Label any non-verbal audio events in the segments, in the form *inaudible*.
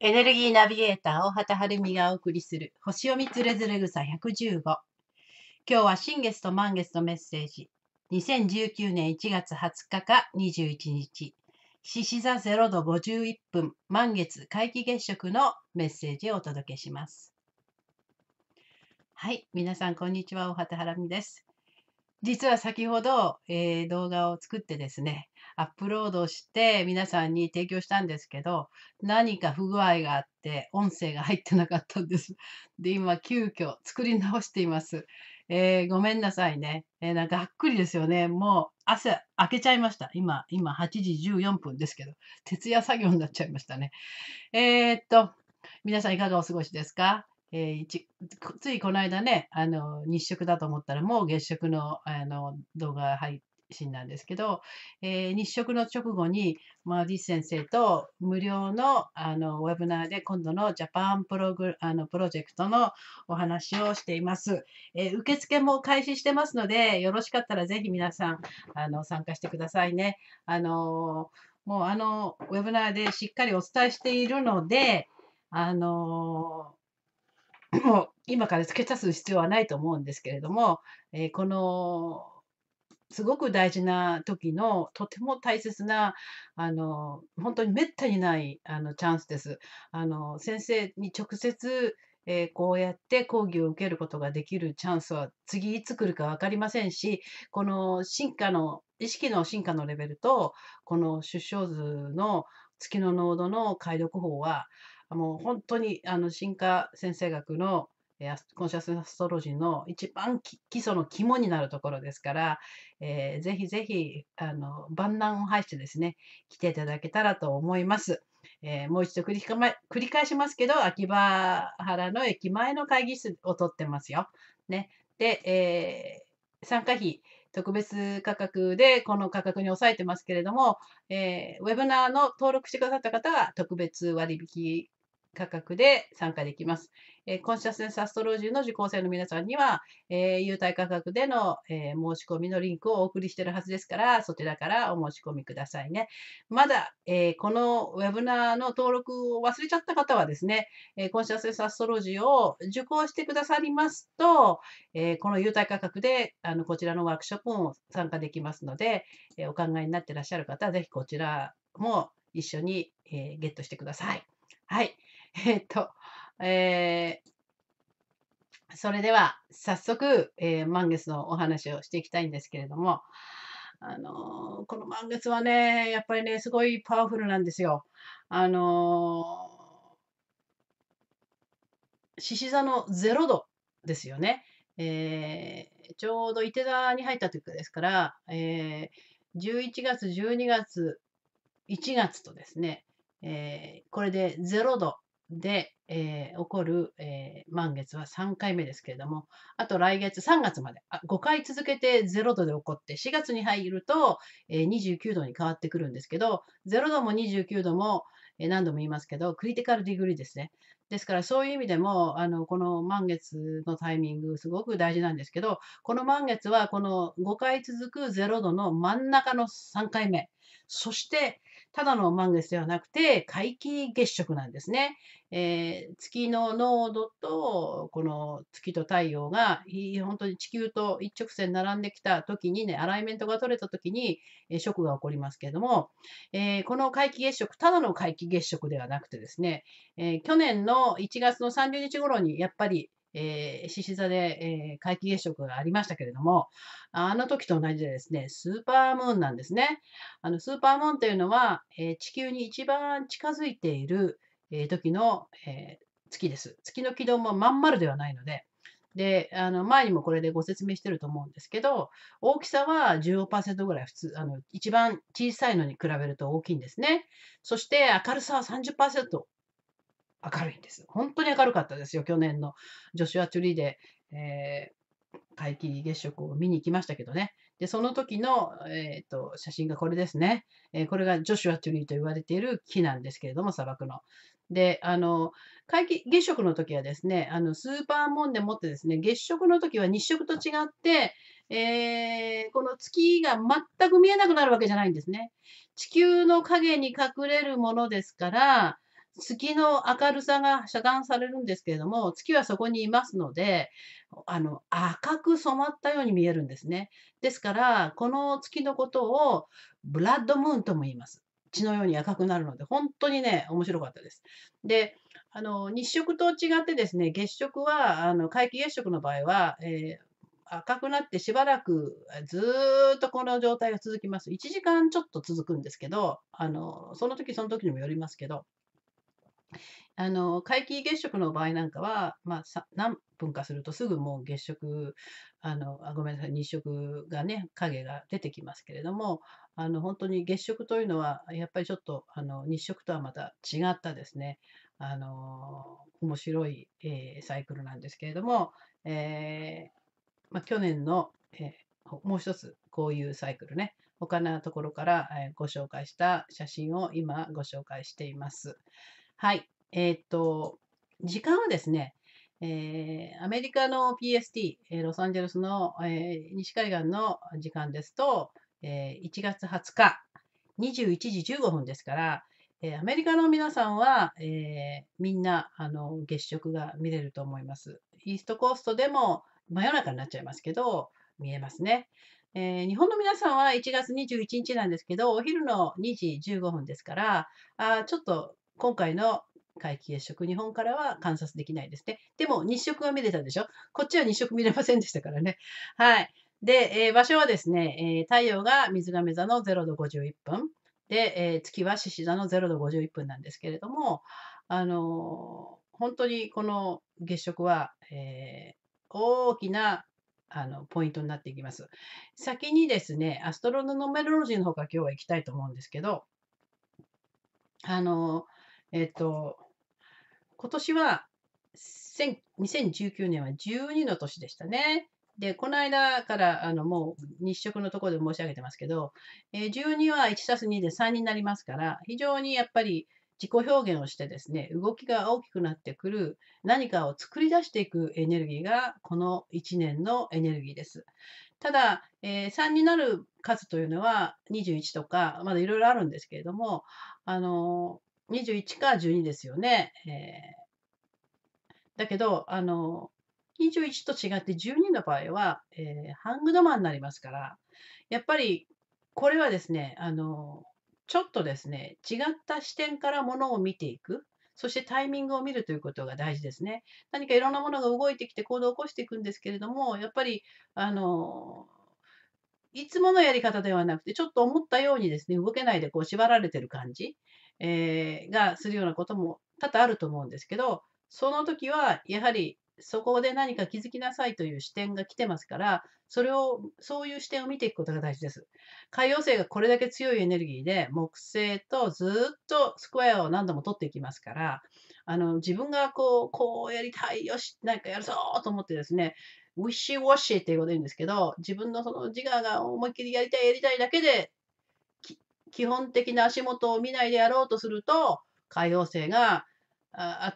エネルギーナビゲーター大畑晴美がお送りする星読みつれずれ草115今日は新月と満月のメッセージ2019年1月20日か21日獅子座0度51分満月皆既月食のメッセージをお届けしますはい皆さんこんにちは大畑晴美です実は先ほど、えー、動画を作ってですねアップロードして皆さんに提供したんですけど、何か不具合があって、音声が入ってなかったんです。*laughs* で、今、急遽作り直しています。えー、ごめんなさいね。えー、なんか、がっくりですよね。もう、朝、開けちゃいました。今、今、8時14分ですけど、徹夜作業になっちゃいましたね。えー、っと、皆さんいかがお過ごしですかえー、ついこの間ね、あの、日食だと思ったら、もう月食の、あの、動画入っ信なんですけど、えー、日食の直後に、まあ、リス先生と無料のあのウェブナーで今度のジャパンプログあのプロジェクトのお話をしています、えー、受付も開始してますので、よろしかったらぜひ皆さんあの参加してくださいね。あのもうあのウェブナーでしっかりお伝えしているので、あのもう今から付け足す必要はないと思うんですけれども、えー、このすごく大事な時のとても大切なあの本当にめったにないあのチャンスです。あの先生に直接えー、こうやって講義を受けることができるチャンスは次いつ来るか分かりませんしこの進化の意識の進化のレベルとこの出生図の月の濃度の解読法はもう本当にあの進化先生学のコンシャスアストロジーの一番基礎の肝になるところですから、えー、ぜひぜひあの万難を排してですね来ていただけたらと思います。えー、もう一度繰り繰り返しますけど秋葉原の駅前の会議室を取ってますよ。ね、で、えー、参加費特別価格でこの価格に抑えてますけれども、えー、ウェブナーの登録してくださった方は特別割引価格で参加できます。えー、コンシャスネスアストロジーの受講生の皆さんには、えー、優待価格での、えー、申し込みのリンクをお送りしてるはずですから、そちらからお申し込みくださいね。まだ、えー、このウェブナーの登録を忘れちゃった方はですね、えー、コンシャスネスアストロジーを受講してくださりますと、えー、この優待価格であのこちらのワークショップも参加できますので、えー、お考えになってらっしゃる方は、ぜひこちらも一緒に、えー、ゲットしてください。はい。*laughs* えっと、えー、それでは早速、えー、満月のお話をしていきたいんですけれども、あのー、この満月はね、やっぱりね、すごいパワフルなんですよ。あの獅子座の0度ですよね。えー、ちょうど伊手座に入った時ですから、えー、11月、12月、1月とですね、えー、これで0度で、えー、起こる、えー、満月は3回目ですけれども、あと来月3月まで、あ5回続けて0度で起こって、4月に入ると、えー、29度に変わってくるんですけど、0度も29度も、えー、何度も言いますけど、クリティカルディグリーですね。ですからそういう意味でも、あの、この満月のタイミング、すごく大事なんですけど、この満月はこの5回続く0度の真ん中の3回目、そして、ただの満月ではなくて、皆既月食なんですね。えー、月の濃度と、この月と太陽が、本当に地球と一直線並んできた時にね、アライメントが取れた時に、えー、ショックが起こりますけれども、えー、この皆既月食、ただの皆既月食ではなくてですね、え去年の1月の30日頃に、やっぱり、え獅子座で、えー、皆既月食がありましたけれども、あの時と同じでですね、スーパームーンなんですね。あのスーパームーンというのは、えー、地球に一番近づいている、えー、時の、えー、月です。月の軌道もまん丸ではないので、で、あの前にもこれでご説明してると思うんですけど、大きさは15%ぐらい普通、あの一番小さいのに比べると大きいんですね。そして明るさは30%明るいんです。本当に明るかったですよ、去年のジョシュア・トゥリーで、えー、皆既月食を見に行きましたけどね。で、その時の、えーと、写真がこれですね、えー、これがジョシュア・トゥリーと言われている木なんですけれども、砂漠の。で、あの、皆既月食の時はですね、あのスーパーモンでもってですね、月食の時は日食と違って、えー、この月が全く見えなくなるわけじゃないんですね。地球の影に隠れるものですから、月の明るさが遮断されるんですけれども、月はそこにいますので、あの、赤く染まったように見えるんですね。ですから、この月のことをブラッドムーンとも言います。血のように赤くなるので、本当にね、面白かったです。で、あの、日食と違ってですね、月食は、あの、皆既月食の場合は、えー赤くなってしばらくずっとこの状態が続きます。1時間ちょっと続くんですけど、あの、その時その時にもよりますけど、あの皆既月食の場合なんかは、まあ、何分かするとすぐもう月食あのあごめんなさい日食がね影が出てきますけれどもあの本当に月食というのはやっぱりちょっとあの日食とはまた違ったですねあの面白い、えー、サイクルなんですけれども、えー、まあ、去年の、えー、もう一つこういうサイクルね他のところから、えご紹介した写真を今ご紹介しています。はい。えっ、と、時間はですね、えー、アメリカの PST、えロサンゼルスの、えー、西海岸の時間ですと、え1月20日、21時15分ですから、えアメリカの皆さんは、えみんなあの月食が見れると思います。イーストコーストでも真夜中になっちゃいますけど、見えますね。えー、日本の皆さんは1月21日なんですけど、お昼の2時15分ですから、あちょっと今回の皆既月食、日本からは観察できないですね。でも日食は見れたでしょこっちは日食見れませんでしたからね。はい。で、えー、場所はですね、えー、太陽が水亀座の0度51分。で、えー、月は獅子座の0度51分なんですけれども、あのー、本当にこの月食は、え大きなあのポイントになっていきます。先にですね、アストロノメロロジーの方から今日は行きたいと思うんですけど、あのーえー、と、今年は2019年は12の年でしたね。で、この間からあのもう日食のところで申し上げてますけど、えー、12は1たす2で3になりますから、非常にやっぱり自己表現をしてですね、動きが大きくなってくる何かを作り出していくエネルギーがこの1年のエネルギーです。ただ、えー、3になる数というのは21とか、まだいろいろあるんですけれども、あの21か12ですよね。えー、だけど、あの、21と違って12の場合は、えー、ハングドマンになりますから、やっぱりこれはですね、あの、ちょっとですね、違った視点からものを見ていく。そしてタイミングを見るということが大事ですね。何かいろんなものが動いてきて行動を起こしていくんですけれども、やっぱり、あの、いつものやり方ではなくて、ちょっと思ったようにですね、動けないでこう縛られてる感じ。えー、がするようなことも多々あると思うんですけど、その時はやはりそこで何か気づきなさいという視点が来てますから、それを、そういう視点を見ていくことが大事です。海洋星がこれだけ強いエネルギーで、木星とずっとスクエアを何度も取っていきますから、あの、自分がこう、こうやりたい、よし、何かやるぞと思ってですね、ウィッシュウォッシュっていうこと言うんですけど、自分のその自我が思いっきりやりたい、やりたいだけで基本的な足元を見ないでやろうとすると、海王星が、あ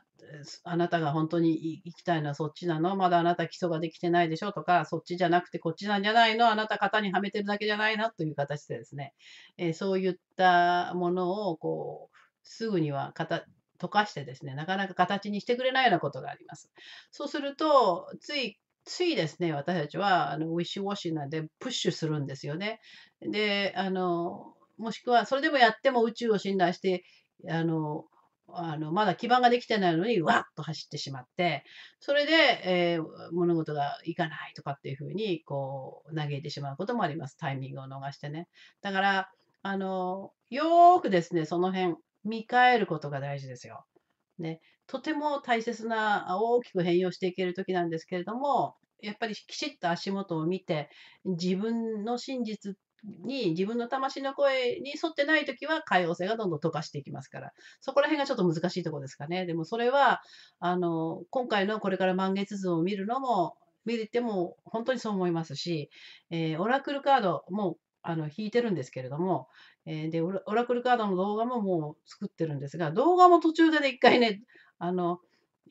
あなたが本当に行きたいのはそっちなのまだあなた基礎ができてないでしょとか、そっちじゃなくてこっちなんじゃないのあなた肩にはめてるだけじゃないなという形でですね、えー、そういったものをこうすぐには型溶かしてですね、なかなか形にしてくれないようなことがあります。そうすると、ついついですね、私たちはあのウィッシュウォッシュなんでプッシュするんですよね。で、あの、もしくはそれでもやっても宇宙を信頼して、あの、あのまだ基盤ができてないのにわっと走ってしまってそれで、えー、物事がいかないとかっていうふうにこう嘆いてしまうこともありますタイミングを逃してねだからあのよーくですねその辺見返ることが大事ですよ、ね、とても大切な大きく変容していける時なんですけれどもやっぱりきちっと足元を見て自分の真実に自分の魂の声に沿ってない時は海王星がどんどん溶かしていきますからそこら辺がちょっと難しいとこですかねでもそれはあの今回のこれから満月図を見るのも見れても本当にそう思いますし、えー、オラクルカードもあの引いてるんですけれども、えー、でオラクルカードの動画ももう作ってるんですが動画も途中で一回ねあの、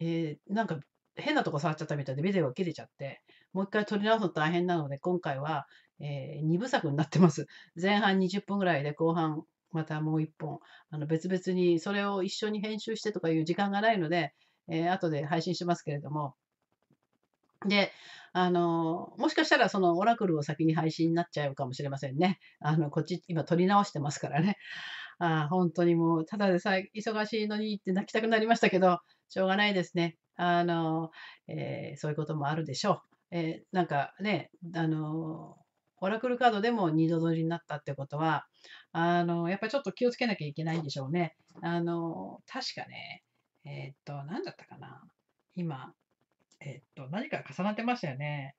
えー、なんか変なとこ触っちゃったみたいでビデオが切れちゃってもう一回撮り直すの大変なので今回は、えー、2部作になってます。前半20分ぐらいで後半またもう1本、あの別々にそれを一緒に編集してとかいう時間がないので、えー、後で配信しますけれども。で、あの、もしかしたらそのオラクルを先に配信になっちゃうかもしれませんね。あの、こっち今撮り直してますからね。あ本当にもう、ただでさえ忙しいのにって泣きたくなりましたけど、しょうがないですね。あの、えー、そういうこともあるでしょう。えー、なんかね、あの、オラクルカードでも二度取りになったってことは、あの、やっぱりちょっと気をつけなきゃいけないんでしょうね。あの、確かね、えー、っと、何だったかな。今、えー、っと、何か重なってましたよね。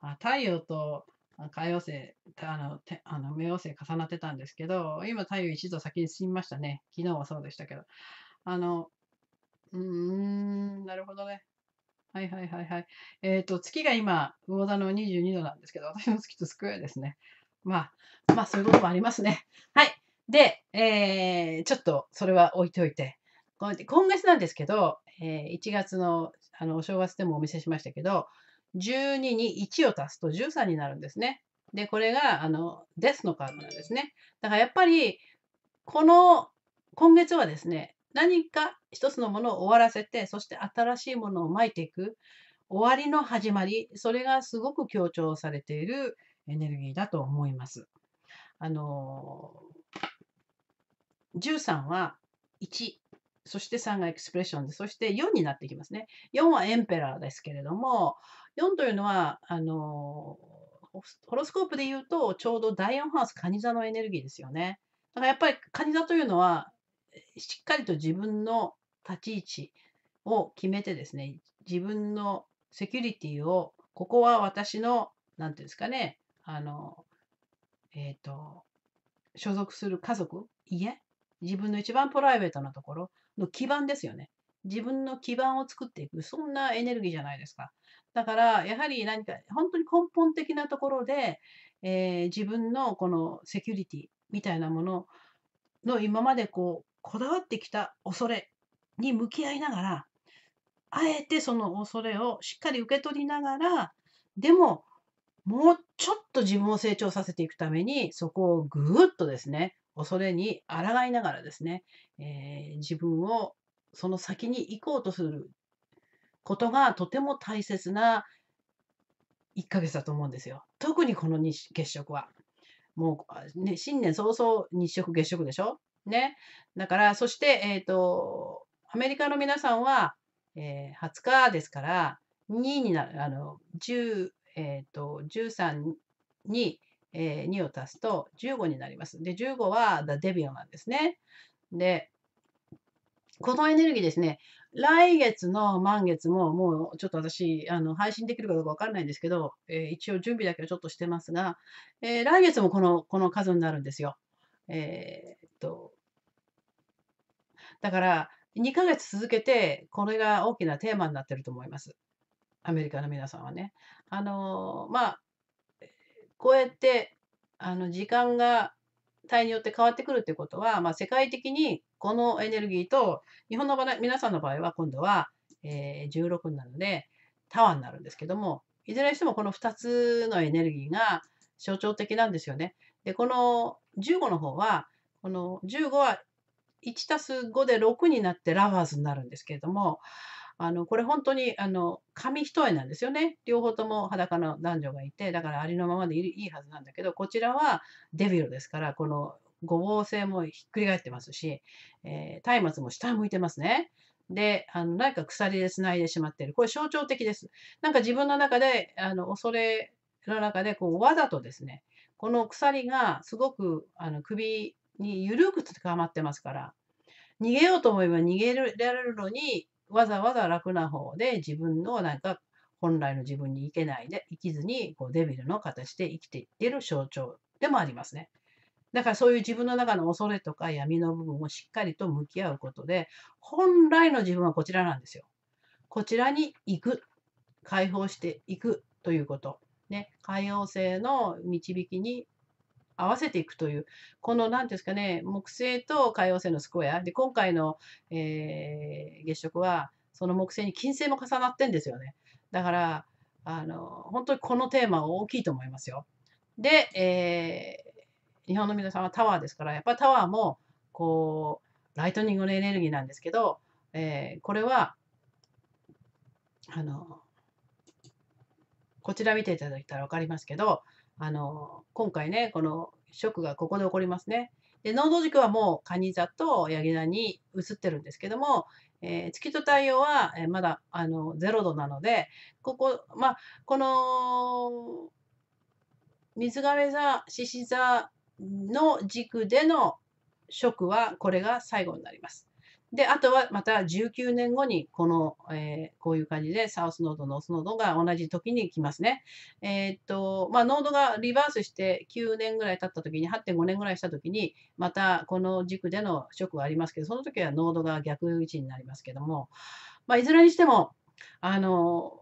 あ太陽と海王星、あの、てあの冥王星重なってたんですけど、今太陽一度先に進みましたね。昨日はそうでしたけど。あの、うーん、なるほどね。はいはいはいはい。えっ、ー、と、月が今、魚座の22度なんですけど、私の月とスクエアですね。まあ、まあ、そういうこともありますね。*laughs* はい。で、えー、ちょっとそれは置いておいて、今月なんですけど、えー、1月のあのお正月でもお見せしましたけど、12に1を足すと13になるんですね。で、これが、あの、デスのカードなんですね。だからやっぱり、この、今月はですね、何か一つのものを終わらせて、そして新しいものをまいていく。終わりの始まり、それがすごく強調されているエネルギーだと思います。あの13は1、そして3がエクスプレッションで、そして4になってきますね。4はエンペラーですけれども、4というのは、あのホロスコープで言うと、ちょうど第4ハウス、カニ座のエネルギーですよね。だからやっぱりカニ座というのは、しっかりと自分の立ち位置を決めてですね、自分のセキュリティを、ここは私の、何て言うんですかね、あの、えっ、ー、と、所属する家族、家、自分の一番プライベートなところの基盤ですよね。自分の基盤を作っていく、そんなエネルギーじゃないですか。だから、やはり何か、本当に根本的なところで、えー、自分のこのセキュリティみたいなものの今までこうこだわってきた恐れに向き合いながら、あえてその恐れをしっかり受け取りながら、でも、もうちょっと自分を成長させていくために、そこをぐーっとですね、恐れに抗いながらですね、えー、自分をその先に行こうとすることがとても大切な1ヶ月だと思うんですよ。特にこの月食は。もう、ね、新年早々日食月食でしょね。だから、そして、えっ、ー、と、アメリカの皆さんは、えー、20日ですから、2になる、あの、10、えっ、ー、と、13に、えー、2を足すと15になります。で、15は The d e i なんですね。で、このエネルギーですね、来月の満月ももうちょっと私、あの配信できるかどうかわからないんですけど、えー、一応準備だけはちょっとしてますが、えー、来月もこのこの数になるんですよ。えー、っと、だから、2ヶ月続けて、これが大きなテーマになってると思います。アメリカの皆さんはね。あのまあ、こうやって、あの、時間が体によって変わってくるってことは、まあ、世界的にこのエネルギーと、日本の皆さんの場合は今度は、えー、16なので、タワーになるんですけども、いずれにしてもこの2つのエネルギーが象徴的なんですよね。で、この15の方は、この15は1たす5で6になってラファーズになるんですけれども、あの、これ本当に、あの、紙一重なんですよね。両方とも裸の男女がいて、だからありのままでいいはずなんだけど、こちらはデビルですから、このごぼう性もひっくり返ってますし、えー、松明も下向いてますね。で、あの、何か鎖で繋いでしまってる。これ象徴的です。なんか自分の中で、あの、恐れの中で、こう、わざとですね、この鎖がすごく、あの、首に緩く捕まってますから、逃げようと思えば逃げられるのに、わざわざ楽な方で自分のなんか本来の自分に行けないで、生きずにこうデビルの形で生きていってる象徴でもありますね。だからそういう自分の中の恐れとか闇の部分をしっかりと向き合うことで、本来の自分はこちらなんですよ。こちらに行く。解放していくということ。ね、海洋性の導きに合わせていくという、この何ですかね、木星と海王星のスクエア。で、今回の、えー、月食は、その木星に金星も重なってんですよね。だから、あの、本当にこのテーマは大きいと思いますよ。で、えー、日本の皆さんはタワーですから、やっぱりタワーも、こう、ライトニングのエネルギーなんですけど、えー、これは、あの、こちら見ていただいたら分かりますけど、あの、今回ね、このシがここで起こりますね。で、能動軸はもうカニ座とヤギ座に移ってるんですけども、えー、月と太陽はまだあの0度なので、ここ、まあ、この、水亀座、獅子座の軸での食はこれが最後になります。で、あとはまた19年後に、この、えー、こういう感じで、サウスノード、ノースノードが同じ時に来ますね。えー、っと、まあ、ノードがリバースして9年ぐらい経った時に、8.5年ぐらいした時に、またこの軸でのシはありますけど、その時はノードが逆位置になりますけども、まあ、いずれにしても、あの、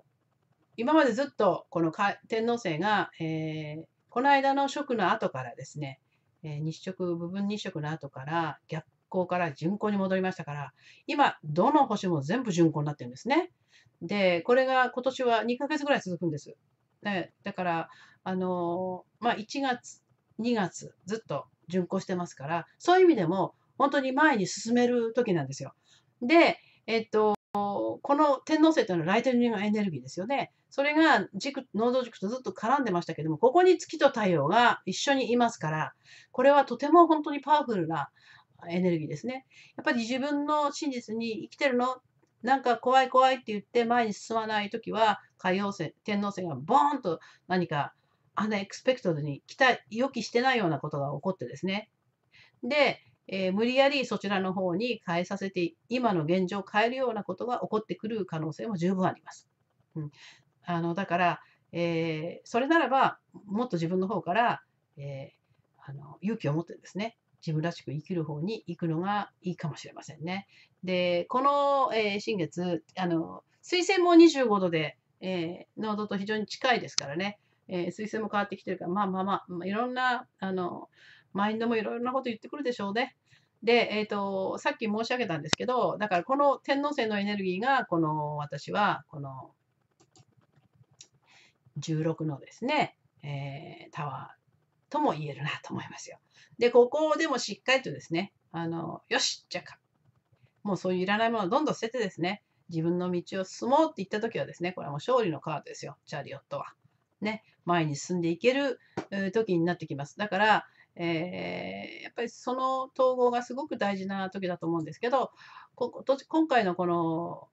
今までずっとこの天皇星が、えー、この間の食の後からですね、えー、日食、部分日食の後から逆行から巡行に戻りましたから、今、どの星も全部巡行になってるんですね。で、これが今年は2ヶ月ぐらい続くんです。でだから、あのまあ、1月、2月、ずっと巡行してますから、そういう意味でも、本当に前に進める時なんですよ。で、えっと、この天王星というのはライトニングエネルギーですよね。それが軸、能動軸とずっと絡んでましたけども、ここに月と太陽が一緒にいますから、これはとても本当にパワフルな、エネルギーですね。やっぱり自分の真実に生きてるのなんか怖い怖いって言って前に進まない時は海王星天王星がボーンと何かアなエクスペクトルに期待予期してないようなことが起こってですねで、えー、無理やりそちらの方に変えさせて今の現状を変えるようなことが起こってくる可能性も十分あります。うん、あのだから、えー、それならばもっと自分の方から、えー、あの勇気を持ってですね自分らしく生きる方に行くのがいいかもしれませんね。で、この、えー、新月、あの、水星も25度で、えー、濃度と非常に近いですからね、えー、水星も変わってきてるから、まあまあまあ、まあ、いろんな、あの、マインドもいろんなこと言ってくるでしょうね。で、えっ、ー、と、さっき申し上げたんですけど、だからこの天王星のエネルギーが、この私は、この16のですね、えー、タワとも言えるなと思いますよ。で、ここでもしっかりとですね、あの、よし、じゃあ、もうそういういらないものをどんどん捨ててですね、自分の道を進もうって言った時はですね、これはもう勝利のカードですよ、チャリオットは。ね、前に進んでいける時になってきます。だから、えー、やっぱりその統合がすごく大事な時だと思うんですけど、こ今回のこの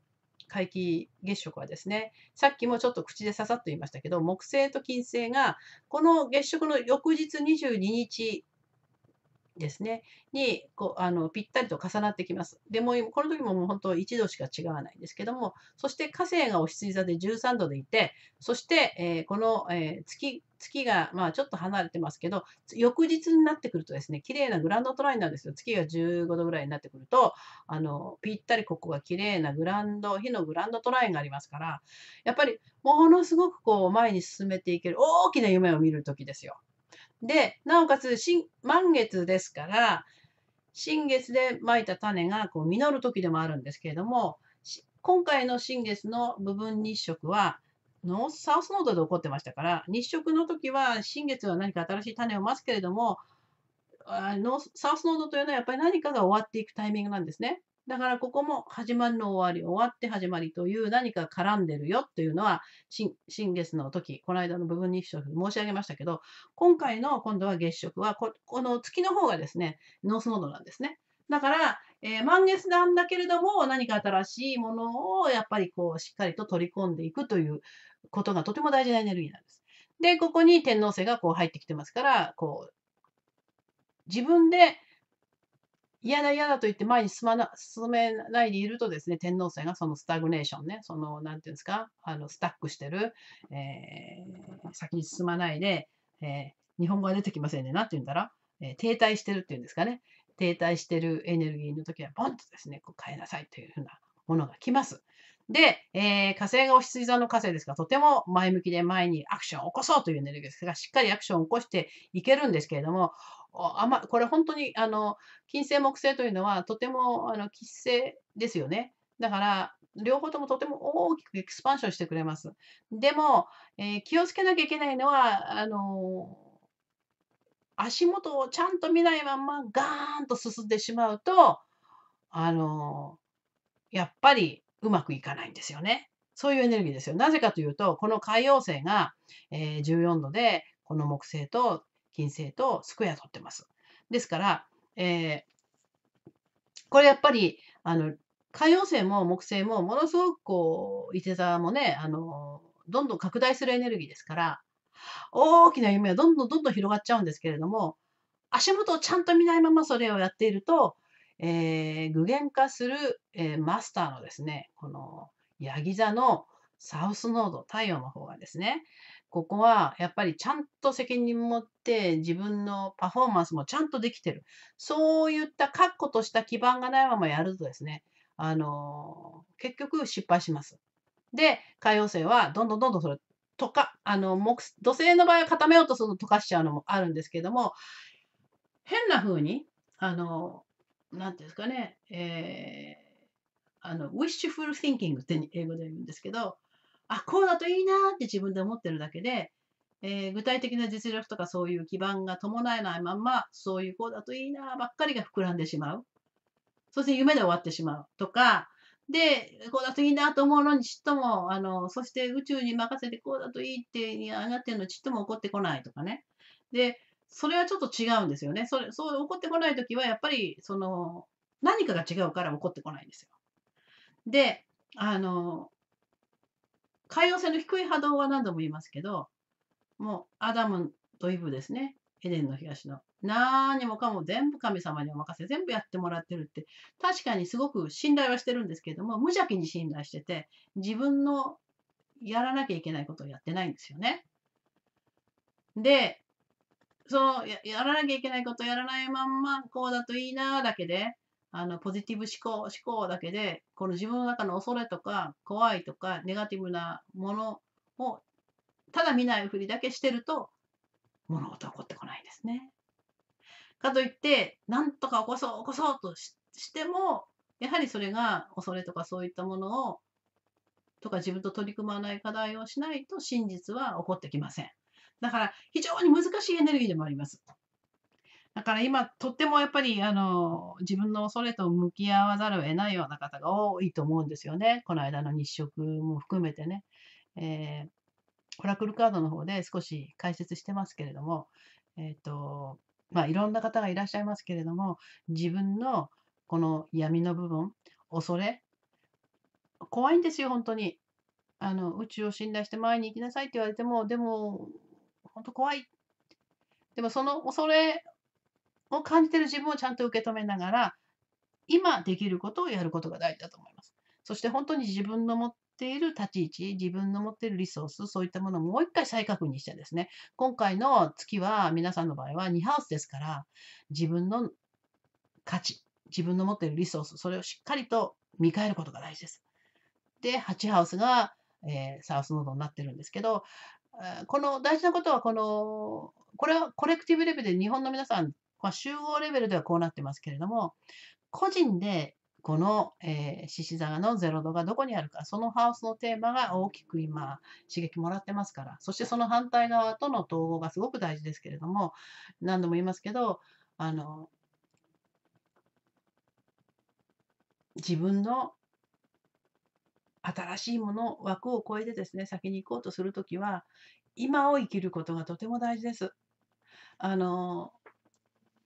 皆既月食はですね、さっきもちょっと口でささっと言いましたけど、木星と金星が、この月食の翌日22日ですね、にこうあのぴったりと重なってきます。でもこの時ももう本当1度しか違わないんですけども、そして火星がお羊座で13度でいて、そして、えー、この、えー、月月が、まあ、ちょっと離れてますけど、翌日になってくるとですね、綺麗なグランドトライなんですよ。月が15度ぐらいになってくると、あの、ぴったりここが綺麗なグランド、火のグランドトライがありますから、やっぱりものすごくこう、前に進めていける大きな夢を見る時ですよ。で、なおかつ、新、満月ですから、新月でまいた種がこう実る時でもあるんですけれども、今回の新月の部分日食は、ノースサウスノードで起こってましたから、日食の時は新月は何か新しい種をますけれども、ノースサウスノードというのはやっぱり何かが終わっていくタイミングなんですね。だからここも始まりの終わり、終わって始まりという何か絡んでるよというのは新、新月の時、この間の部分日食申し上げましたけど、今回の今度は月食はこ、この月の方がですね、ノースノードなんですね。だから、えー、満月なんだけれども、何か新しいものをやっぱりこう、しっかりと取り込んでいくということがとても大事なエネルギーなんです。で、ここに天皇星がこう入ってきてますから、こう、自分で嫌だ嫌だと言って前に進まな、進めないでいるとですね、天皇星がそのスタグネーションね、その、何て言うんですか、あの、スタックしてる、えー、先に進まないで、えー、日本語が出てきませんね、なんて言うんだら、えー、停滞してるっていうんですかね、停滞してるエネルギーの時はボンとですね、こう変えなさいというふうなものが来ます。で、えー、火星がお羊座の火星ですが、とても前向きで前にアクションを起こそうというエネルギーですが、しっかりアクションを起こしていけるんですけれども、あま、これ本当に、あの、金星木星というのはとても、あの、吉星ですよね。だから、両方ともとても大きくエクスパンションしてくれます。でも、えー、気をつけなきゃいけないのは、あの足元をちゃんと見ないままガーンと進んでしまうと、あのやっぱりうまくいかないんですよね。そういうエネルギーですよ。なぜかというと、この海洋星が、えー、14度で、この木星と金星とスクエア取ってます。ですから、えー、これやっぱり、あの、海洋星も木星もものすごくこう、いて座もね、あの、どんどん拡大するエネルギーですから、大きな夢がどんどんどんどん広がっちゃうんですけれども、足元をちゃんと見ないままそれをやっていると、えー、具現化する、えー、マスターのですね、このヤギ座のサウスノード、太陽の方がですね、ここはやっぱりちゃんと責任持って自分のパフォーマンスもちゃんとできてる。そういった確固とした基盤がないままやるとですね、あのー、結局失敗します。で、海王星はどんどんどんどんそれとか、あの、木、土星の場合は固めようとすると溶かしちゃうのもあるんですけども、変な風に、あの、なんていうんですかね、えー、あの、wishful thinking って英語で言うんですけど、あ、こうだといいなって自分で思ってるだけで、えー、具体的な実力とかそういう基盤が伴えないまんま、そういうこうだといいなばっかりが膨らんでしまう。そして夢で終わってしまうとか、で、こうだといいなと思うのにちっとも、あの、そして宇宙に任せてこうだといいって上がってるのちっとも怒ってこないとかね。で、それはちょっと違うんですよね。それ、そう怒ってこない時はやっぱり、その、何かが違うから怒ってこないんですよ。で、あの、海洋性の低い波動は何度も言いますけど、もうアダムとイブですね。エデンの東の。何もかも全部神様にお任せ、全部やってもらってるって、確かにすごく信頼はしてるんですけれども、無邪気に信頼してて、自分のやらなきゃいけないことをやってないんですよね。で、そのややらなきゃいけないことやらないまんま、こうだといいなだけで、あの、ポジティブ思考、思考だけで、この自分の中の恐れとか、怖いとか、ネガティブなものを、ただ見ないふりだけしてると、物事は起こってこないですね。かといって、なんとか起こそう、起こそうとしても、やはりそれが恐れとかそういったものを、とか自分と取り組まない課題をしないと真実は起こってきません。だから非常に難しいエネルギーでもあります。だから今とってもやっぱりあの自分の恐れと向き合わざるを得ないような方が多いと思うんですよね。この間の日食も含めてね。えー、オラクルカードの方で少し解説してますけれども、えっ、ー、と、まあ、いろんな方がいらっしゃいますけれども、自分のこの闇の部分、恐れ、怖いんですよ、本当に。あの宇宙を信頼して前に行きなさいって言われても、でも、本当怖い。でも、その恐れを感じてる自分をちゃんと受け止めながら、今できることをやることが大事だと思います。そして本当に自分の持っている立ち位置、自分の持っているリソース、そういったものをもう一回再確認してですね、今回の月は皆さんの場合は2ハウスですから、自分の価値、自分の持っているリソース、それをしっかりと見返ることが大事です。で、8ハウスが、えー、サウスノードになってるんですけど、この大事なことは、この、これはコレクティブレベルで日本の皆さん、ま集合レベルではこうなってますけれども、個人でこの、えー、獅子座の0度がどこにあるか、そのハウスのテーマが大きく今、刺激もらってますから、そしてその反対側との統合がすごく大事ですけれども、何度も言いますけど、あの、自分の新しいもの、枠を超えてですね、先に行こうとするときは、今を生きることがとても大事です。あの、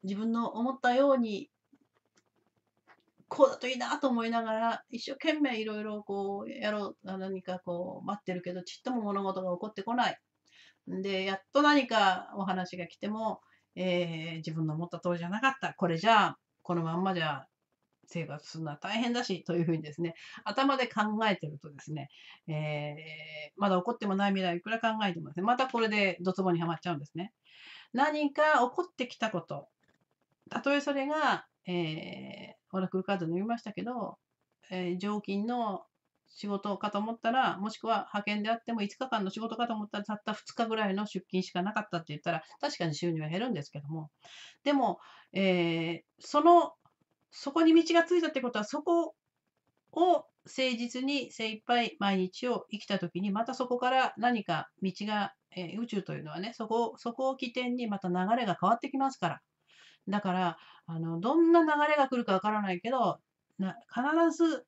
自分の思ったようにこうだといいなと思いながら一生懸命いろいろこうやろう何かこう待ってるけどちっとも物事が起こってこない。でやっと何かお話が来ても、えー、自分の思った通りじゃなかったこれじゃあこのまんまじゃ生活するのは大変だしというふうにですね頭で考えてるとですね、えー、まだ起こってもない未来いくら考えてもですねまたこれでドツボにはまっちゃうんですね。何か起こってきたことたとえそれが、えーオラクルカードで見ましたけど、えー、常勤の仕事かと思ったら、もしくは派遣であっても5日間の仕事かと思ったら、たった2日ぐらいの出勤しかなかったって言ったら、確かに収入は減るんですけども、でも、えー、その、そこに道がついたってことは、そこを誠実に精一杯毎日を生きた時に、またそこから何か道が、えー、宇宙というのはね、そこ、そこを起点にまた流れが変わってきますから。だから、あの、どんな流れが来るかわからないけど、な必ず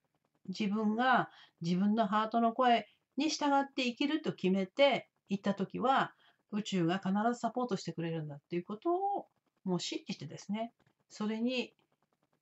自分が自分のハートの声に従って生きると決めていった時は、宇宙が必ずサポートしてくれるんだっていうことをもう信じてですね、それに、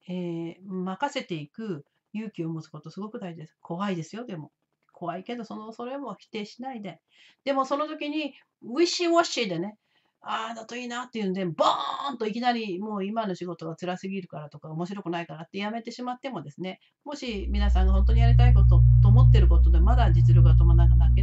えー、任せていく勇気を持つことすごく大事です。怖いですよ、でも。怖いけど、その、それも否定しないで。でもその時に、ウィッシーウォッシーでね、ああだといいなっていうんで、ボーンといきなりもう今の仕事が辛すぎるからとか面白くないからってやめてしまってもですね、もし皆さんが本当にやりたいことと思ってることでまだ実力が伴わなければ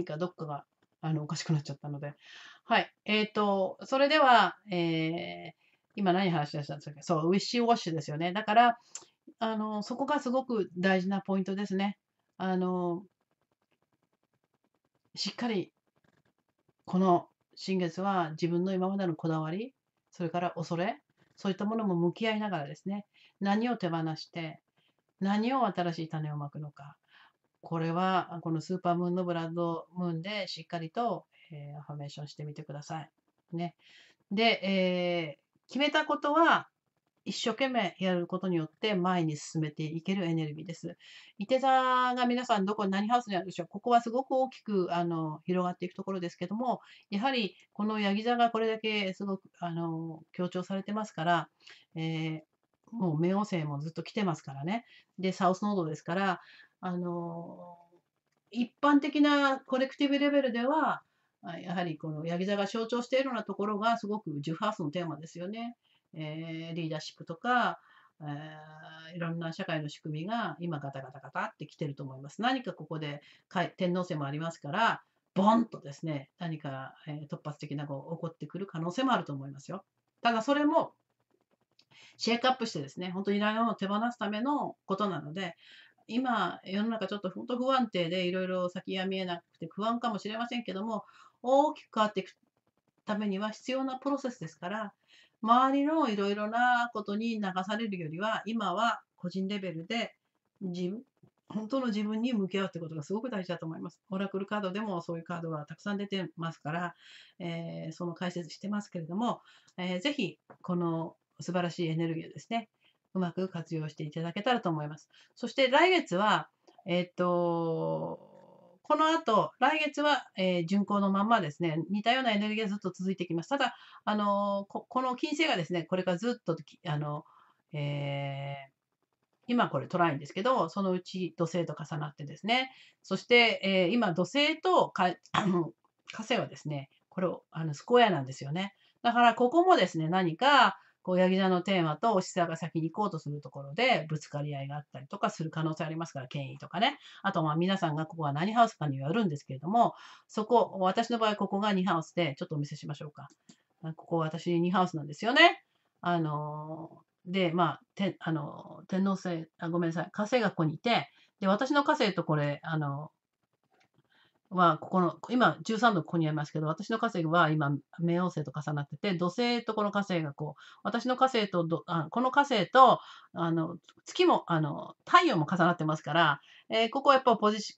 何かどっかがあのおかしくなっちゃったので。はい。えっ、ー、と、それでは、えー、今何話し出したんですかそう、ウィッシュウォッシュですよね。だから、あの、そこがすごく大事なポイントですね。あの、しっかり、この新月は自分の今までのこだわり、それから恐れ、そういったものも向き合いながらですね、何を手放して、何を新しい種をまくのか、これはこのスーパームーンのブランドムーンでしっかりと、えー、アファメーションしてみてください。ね。で、えー、決めたことは一生懸命やることによって前に進めていけるエネルギーです。伊手座が皆さんどこ何ハウスにあるでしょう。ここはすごく大きくあの広がっていくところですけども、やはりこのヤギ座がこれだけすごくあの強調されてますから、えー、もう冥王星もずっと来てますからね。で、サウスノードですから、あの一般的なコレクティブレベルではやはりこのヤギ座が象徴しているようなところがすごくュファースのテーマですよね。えー、リーダーシップとか、えー、いろんな社会の仕組みが今ガタガタガタってきてると思います。何かここで天皇制もありますからボンとですね何か、え突発的なこう起こってくる可能性もあると思いますよ。ただそれもシェイクアップしてですね、本当にいらないものを手放すためのことなので、今、世の中ちょっと本当不安定で、いろいろ先が見えなくて不安かもしれませんけども、大きく変わっていくためには必要なプロセスですから、周りのいろいろなことに流されるよりは、今は個人レベルで自本当の自分に向き合うってことがすごく大事だと思います。オラクルカードでもそういうカードはたくさん出てますから、えー、その解説してますけれども、えー、ぜひこの素晴らしいエネルギーをですね、うまく活用していただけたらと思います。そして来月は、えっと、この後、来月は、えー、巡航のまんまですね、似たようなエネルギーがずっと続いてきます。ただ、あのこの金星がですね、これからずっと、あのえー、今これトライんですけど、そのうち土星と重なってですね、そして、えー、今土星とか *clears throat* 火星はですね、これをあのスコアなんですよね。だからここもですね、何かこう、ヤギ座のテーマとおし座が先に行こうとするところで、ぶつかり合いがあったりとかする可能性ありますから、権威とかね。あと、ま皆さんがここは何ハウスかによるんですけれども、そこ、私の場合、ここが2ハウスで、ちょっとお見せしましょうか。ここ、私2ハウスなんですよね。あのー、で、まあ、てあのー、天皇星あ、ごめんなさい、火星がここにいて、で、私の火星とこれ、あのー、はここの、今13度ここにありますけど、私の火星は今、冥王星と重なってて、土星とこの火星がこう、私の火星とあ、この火星と、あの、月も、あの、太陽も重なってますから、えー、ここはやっぱポジシ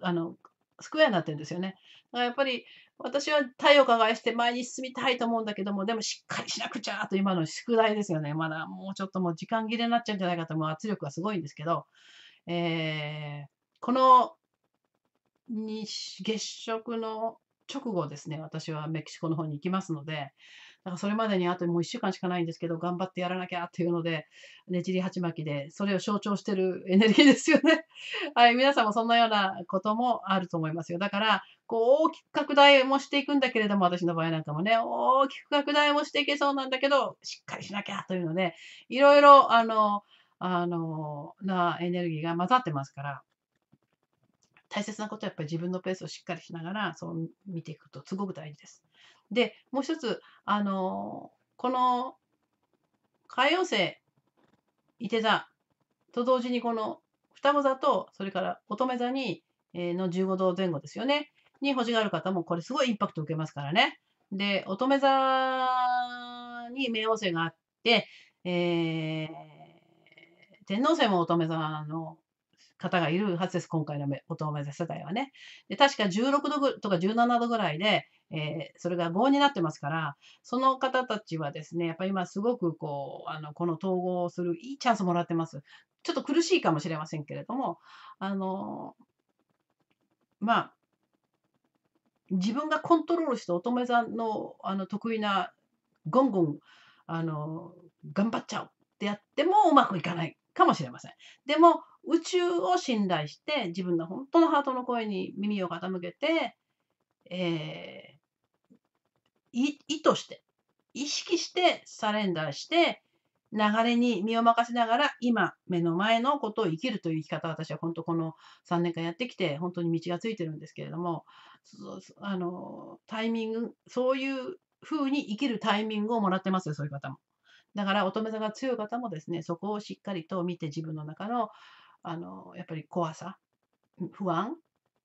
あの、スクエアになってるんですよね。だからやっぱり私は太陽を輝して前に進みたいと思うんだけども、でもしっかりしなくちゃと今の宿題ですよね。まだもうちょっともう時間切れになっちゃうんじゃないかともう圧力がすごいんですけど、えー、この日月食の直後ですね、私はメキシコの方に行きますので、だからそれまでにあともう1週間しかないんですけど、頑張ってやらなきゃっていうので、ねじり鉢巻きで、それを象徴してるエネルギーですよね。*laughs* はい、皆さんもそんなようなこともあると思いますよ。だから、こう大きく拡大もしていくんだけれども、私の場合なんかもね、大きく拡大もしていけそうなんだけど、しっかりしなきゃというので、いろいろ、あの、あの、なエネルギーが混ざってますから、大切なことはやっぱり自分のペースをしっかりしながらそう見ていくとすごく大事です。でもう一つあのこの海王星伊手座と同時にこの双子座とそれから乙女座に、えの15度前後ですよねに星がある方もこれすごいインパクト受けますからね。で乙女座に冥王星があって、えー、天王星も乙女座の方がいるはずです、今回の音を目座世代はね。で確か16度とか17度ぐらいで、えー、それが5になってますから、その方たちはですね、やっぱり今すごくこう、あのこの統合をするいいチャンスもらってます。ちょっと苦しいかもしれませんけれども、あのまあ、自分がコントロールして乙女座のあの得意なゴンゴンあの頑張っちゃうってやってもうまくいかないかもしれません。でも宇宙を信頼して自分の本当のハートの声に耳を傾けて、えー、意図して意識してサレンダーして流れに身を任せながら今目の前のことを生きるという生き方私は本当この3年間やってきて本当に道がついてるんですけれどもあのタイミングそういう風に生きるタイミングをもらってますよそういう方も。だから乙女座が強い方もですねそこをしっかりと見て自分の中のあのやっぱり怖さ不安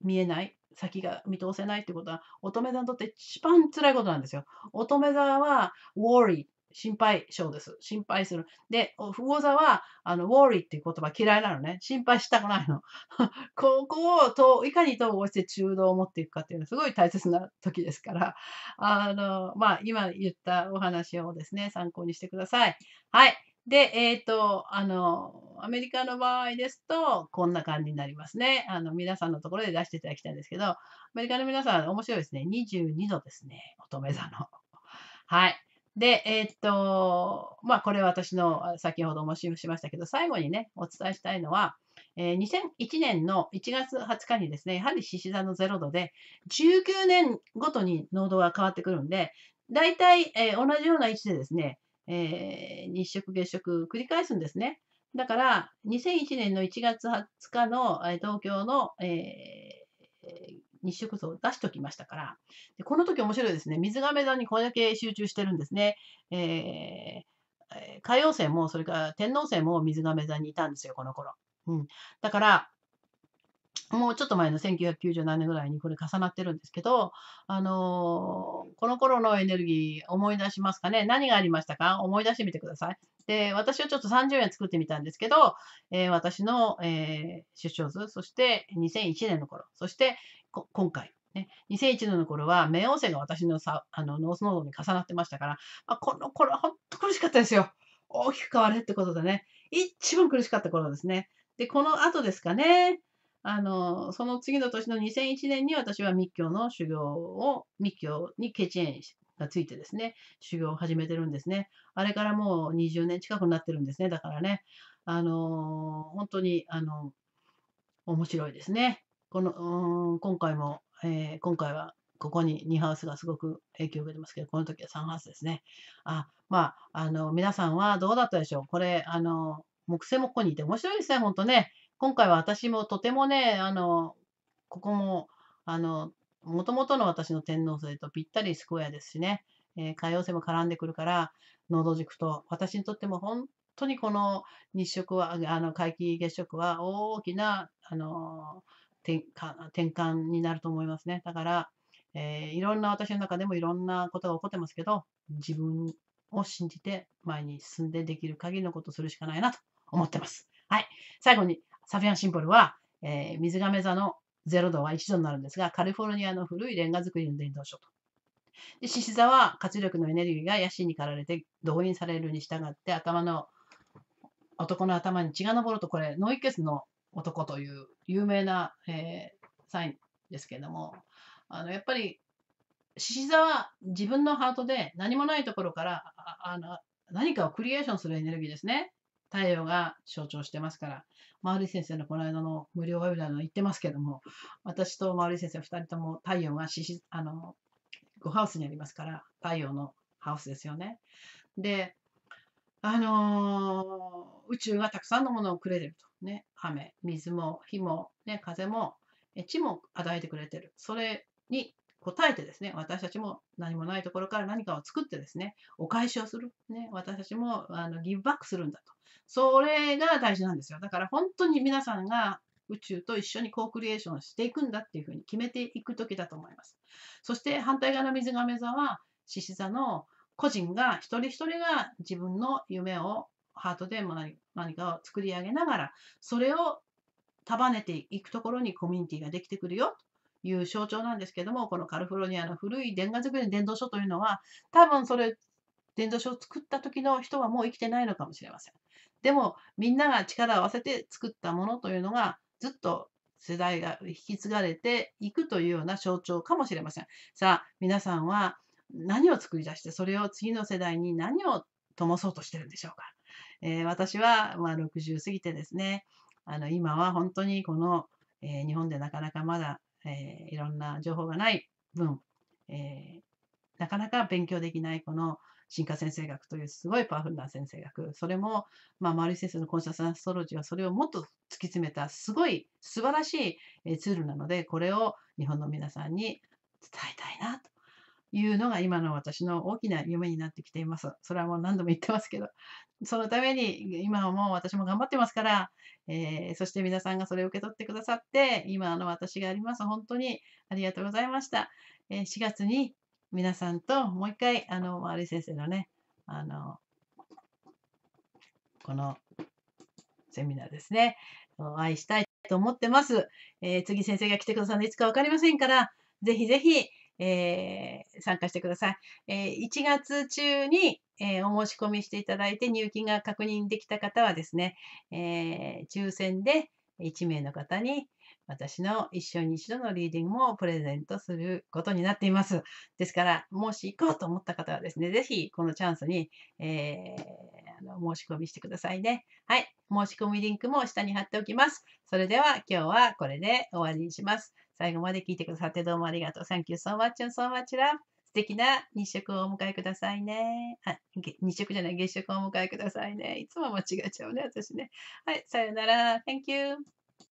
見えない先が見通せないってことは乙女座にとって一番辛いことなんですよ。乙女座は worry 心配性です。心配する。で、不合座は、あの、worry っていう言葉嫌いなのね。心配したくないの。*laughs* ここをと、いかに統合して中道を持っていくかっていうのはすごい大切な時ですから、あの、まあ、今言ったお話をですね、参考にしてください。はい。で、えっ、ー、と、あの、アメリカの場合ですと、こんな感じになりますね。あの、皆さんのところで出していただきたいんですけど、アメリカの皆さん、面白いですね。22度ですね。乙女座の。*laughs* はい。で、えー、っと、まあ、これは私の先ほども申しましたけど、最後にね、お伝えしたいのは、えー、2001年の1月20日にですね、やはり獅子座の0度で、19年ごとに濃度が変わってくるんで、大体、えー、同じような位置でですね、えー、日食月食繰り返すんですね。だから、2001年の1月20日の東京の、えー、日食像を出しておきましたから、でこの時面白いですね。水亀座にこれだけ集中してるんですね。えー、海王星も、それから天王星も水亀座にいたんですよ、この頃。うん。だから、もうちょっと前の1997年ぐらいにこれ重なってるんですけど、あのこの頃のエネルギー思い出しますかね何がありましたか思い出してみてください。で、私はちょっと30円作ってみたんですけど、えー、私の、えー、出生図、そして2001年の頃、そして今回、ね、2001年の頃は冥王星が私のさあのノースノードに重なってましたから、まあ、この頃は本当苦しかったですよ。大きく変われってことでね、一番苦しかった頃ですね。で、この後ですかね、あの、その次の年の2001年に私は密教の修行を、密教にケチエンがついてですね、修行を始めてるんですね。あれからもう20年近くになってるんですね。だからね、あの、本当に、あの、面白いですね。この、今回も、えー、今回はここに2ハウスがすごく影響を受けてますけど、この時は3ハウスですね。あ、まあ、あの、皆さんはどうだったでしょうこれ、あの、木星もここにいて面白いですね、ほんとね。今回は私もとてもね、あの、ここも、あの、もともとの私の天皇星とぴったりスクエアですしね、えー、海王星も絡んでくるから、喉動軸と、私にとっても本当にこの日食は、あの、皆既月食は大きな、あの、転換になると思いますね。だから、えー、いろんな私の中でもいろんなことが起こってますけど、自分を信じて前に進んでできる限りのことをするしかないなと思ってます。はい。最後に、サフィアンシンボルは、えー、水亀座の0度は1度になるんですが、カリフォルニアの古いレンガ造りの伝道所と。で、獅子座は活力のエネルギーが野心に駆られて動員されるに従って頭の男の頭に血が昇るとこれ脳一血の男という有名な、えー、サインですけれどもあのやっぱり獅子座は自分のハートで何もないところからあの何かをクリエーションするエネルギーですね太陽が象徴してますから、マウ先生のこの間の無料ウェブなーの言ってますけども、私とマウ先生2人とも太陽がしあの5ハウスにありますから、太陽のハウスですよね。で、あのー、宇宙がたくさんのものをくれてると。ね、雨、水も、火も、ね、風も、地も与えてくれてる。それに答えてですね、私たちも何もないところから何かを作ってですね、お返しをする。ね、私たちもあのギブバックするんだと。それが大事なんですよ。だから本当に皆さんが宇宙と一緒にコークリエーションしていくんだっていうふうに決めていく時だと思います。そして反対側の水亀座は、獅子座の個人が一人一人が自分の夢をハートで何かを作り上げながら、それを束ねていくところにコミュニティができてくるよいう象徴なんですけども、このカルフォルニアの古い電画作りの電動書というのは、多分それ、電動書を作った時の人はもう生きてないのかもしれません。でも、みんなが力を合わせて作ったものというのが、ずっと世代が引き継がれていくというような象徴かもしれません。さあ、皆さんは何を作り出して、それを次の世代に何を灯そうとしてるんでしょうか。えー、私は、まあ、60過ぎてですね、あの今は本当にこの、えー、日本でなかなかまだえー、いろんな情報がない分、えー、なかなか勉強できないこの進化先生学というすごいパワフルな先生学それも、まあ、マ先生のコンシャスアストロジーはそれをもっと突き詰めたすごい素晴らしいツールなのでこれを日本の皆さんに伝えたいなというのが今の私の大きな夢になってきています。それはもう何度も言ってますけど、そのために今はもう私も頑張ってますから、えー、そして皆さんがそれを受け取ってくださって、今の私があります。本当にありがとうございました。えー、4月に皆さんともう一回、あの、マリ先生のね、あの、このセミナーですね、お会いしたいと思ってます。えー、次先生が来てくださるのいつか分かりませんから、ぜひぜひ、えー、参加してください。えー、1月中に、えー、お申し込みしていただいて入金が確認できた方はですね、え抽選で1名の方に私の一生に一度のリーディングもプレゼントすることになっています。ですから、もし行こうと思った方はですね、ぜひこのチャンスに、えあの申し込みしてくださいね。はい。申し込みリンクも下に貼っておきます。それでは今日はこれで終わりにします。最後まで聞いてくださってどうもありがとう。Thank you so much and so much love. 素敵な日食をお迎えくださいね。あ、日食じゃない、月食をお迎えくださいね。いつも間違えちゃうね、私ね。はい、さよなら。Thank you.